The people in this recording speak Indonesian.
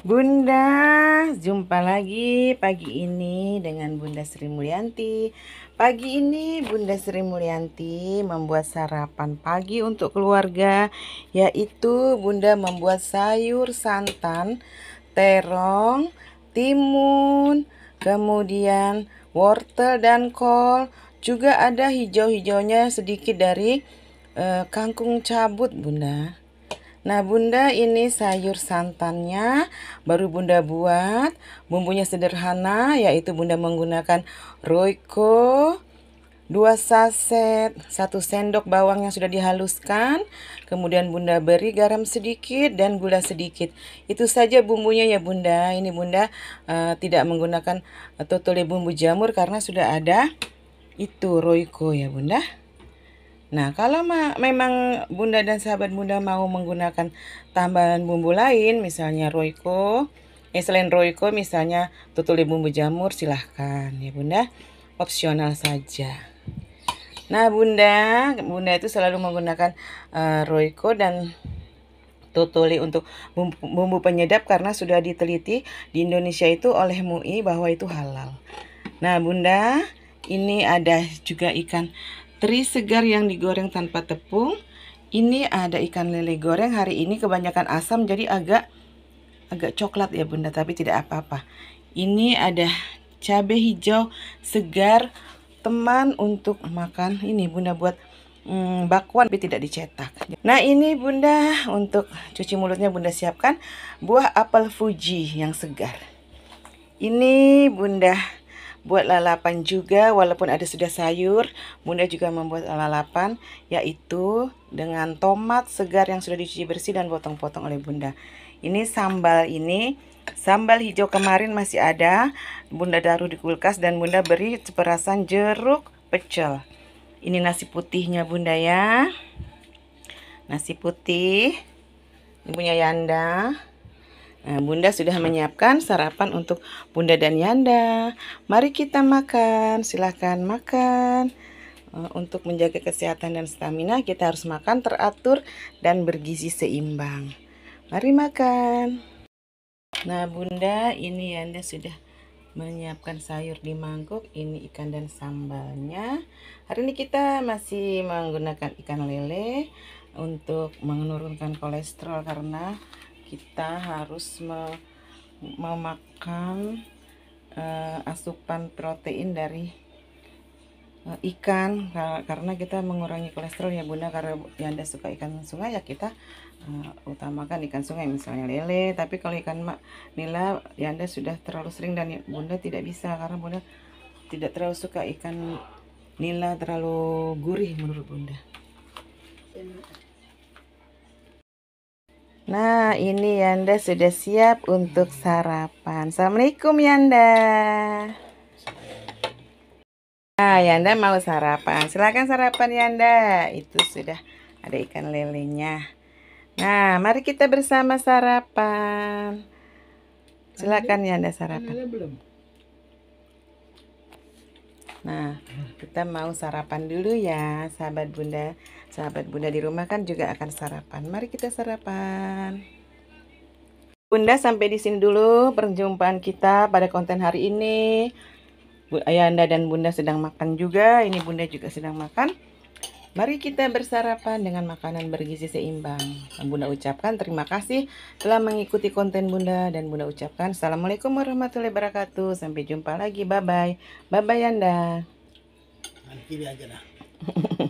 Bunda, jumpa lagi pagi ini dengan Bunda Sri Mulyanti. Pagi ini Bunda Sri Mulyanti membuat sarapan pagi untuk keluarga, yaitu Bunda membuat sayur santan, terong, timun, kemudian wortel dan kol, juga ada hijau-hijaunya sedikit dari uh, kangkung cabut, Bunda. Nah bunda ini sayur santannya baru bunda buat Bumbunya sederhana yaitu bunda menggunakan roiko 2 saset, 1 sendok bawang yang sudah dihaluskan Kemudian bunda beri garam sedikit dan gula sedikit Itu saja bumbunya ya bunda Ini bunda uh, tidak menggunakan eh, totole bumbu jamur karena sudah ada itu roiko ya bunda Nah, kalau memang Bunda dan sahabat Bunda mau menggunakan tambahan bumbu lain, misalnya Royco, eh, selain Royco misalnya tutuli bumbu jamur silahkan ya Bunda, opsional saja. Nah, Bunda, Bunda itu selalu menggunakan uh, Royco dan tutuli untuk bumbu, bumbu penyedap karena sudah diteliti di Indonesia itu oleh MUI bahwa itu halal. Nah, Bunda, ini ada juga ikan teri segar yang digoreng tanpa tepung. Ini ada ikan lele goreng hari ini kebanyakan asam jadi agak agak coklat ya Bunda tapi tidak apa-apa. Ini ada cabai hijau segar teman untuk makan ini Bunda buat hmm, bakwan tapi tidak dicetak. Nah ini Bunda untuk cuci mulutnya Bunda siapkan buah apel Fuji yang segar. Ini Bunda buat lalapan juga walaupun ada sudah sayur bunda juga membuat lalapan yaitu dengan tomat segar yang sudah dicuci bersih dan potong-potong oleh bunda ini sambal ini sambal hijau kemarin masih ada bunda taruh di kulkas dan bunda beri seperasan jeruk pecel ini nasi putihnya bunda ya nasi putih ibunya punya Yanda Eh, Bunda sudah menyiapkan sarapan untuk Bunda dan Yanda. Mari kita makan. Silahkan makan. Eh, untuk menjaga kesehatan dan stamina, kita harus makan teratur dan bergizi seimbang. Mari makan. Nah, Bunda, ini Yanda sudah menyiapkan sayur di mangkuk. Ini ikan dan sambalnya. Hari ini kita masih menggunakan ikan lele untuk menurunkan kolesterol karena kita harus me memakan uh, asupan protein dari uh, ikan karena kita mengurangi kolesterol ya bunda karena yang anda suka ikan sungai ya kita uh, utamakan ikan sungai misalnya lele tapi kalau ikan mak nila ya anda sudah terlalu sering dan ya bunda tidak bisa karena bunda tidak terlalu suka ikan nila terlalu gurih menurut bunda Nah ini Yanda sudah siap untuk sarapan Assalamualaikum Yanda Nah Yanda mau sarapan Silahkan sarapan Yanda Itu sudah ada ikan lelenya Nah mari kita bersama sarapan Silahkan Yanda sarapan Nah kita mau sarapan dulu ya sahabat bunda sahabat bunda di rumah kan juga akan sarapan mari kita sarapan bunda sampai di sini dulu perjumpaan kita pada konten hari ini ayah anda dan bunda sedang makan juga ini bunda juga sedang makan Mari kita bersarapan dengan makanan bergizi seimbang. Bunda ucapkan terima kasih telah mengikuti konten Bunda dan Bunda ucapkan Assalamualaikum warahmatullahi wabarakatuh. Sampai jumpa lagi. Bye-bye. Bye-bye Anda. Aquí a la...